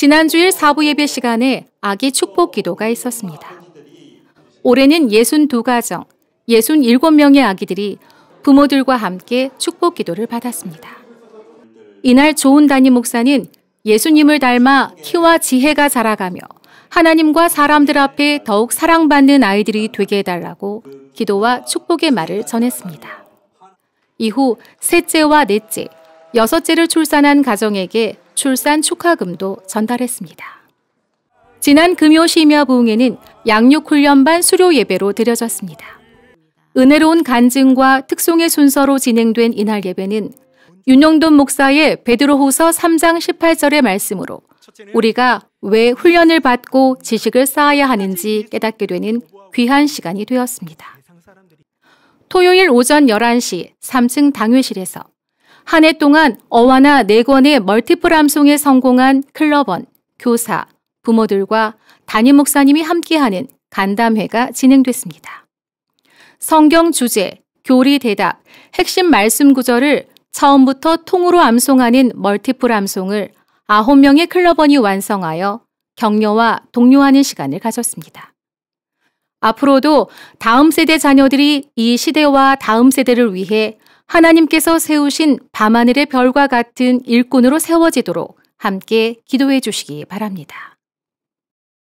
지난주에 사부 예배 시간에 아기 축복 기도가 있었습니다. 올해는 62가정, 67명의 아기들이 부모들과 함께 축복 기도를 받았습니다. 이날 좋은 담임 목사는 예수님을 닮아 키와 지혜가 자라가며 하나님과 사람들 앞에 더욱 사랑받는 아이들이 되게 해달라고 기도와 축복의 말을 전했습니다. 이후 셋째와 넷째, 여섯째를 출산한 가정에게 출산 축하금도 전달했습니다. 지난 금요 심야부흥에는 양육훈련반 수료 예배로 드려졌습니다. 은혜로운 간증과 특송의 순서로 진행된 이날 예배는 윤영돈 목사의 베드로후서 3장 18절의 말씀으로 우리가 왜 훈련을 받고 지식을 쌓아야 하는지 깨닫게 되는 귀한 시간이 되었습니다. 토요일 오전 11시 3층 당회실에서 한해 동안 어와나 4권의 멀티플 암송에 성공한 클럽원, 교사, 부모들과 담임 목사님이 함께하는 간담회가 진행됐습니다. 성경 주제, 교리 대답, 핵심 말씀 구절을 처음부터 통으로 암송하는 멀티플 암송을 9명의 클럽원이 완성하여 격려와 독려하는 시간을 가졌습니다. 앞으로도 다음 세대 자녀들이 이 시대와 다음 세대를 위해 하나님께서 세우신 밤하늘의 별과 같은 일꾼으로 세워지도록 함께 기도해 주시기 바랍니다.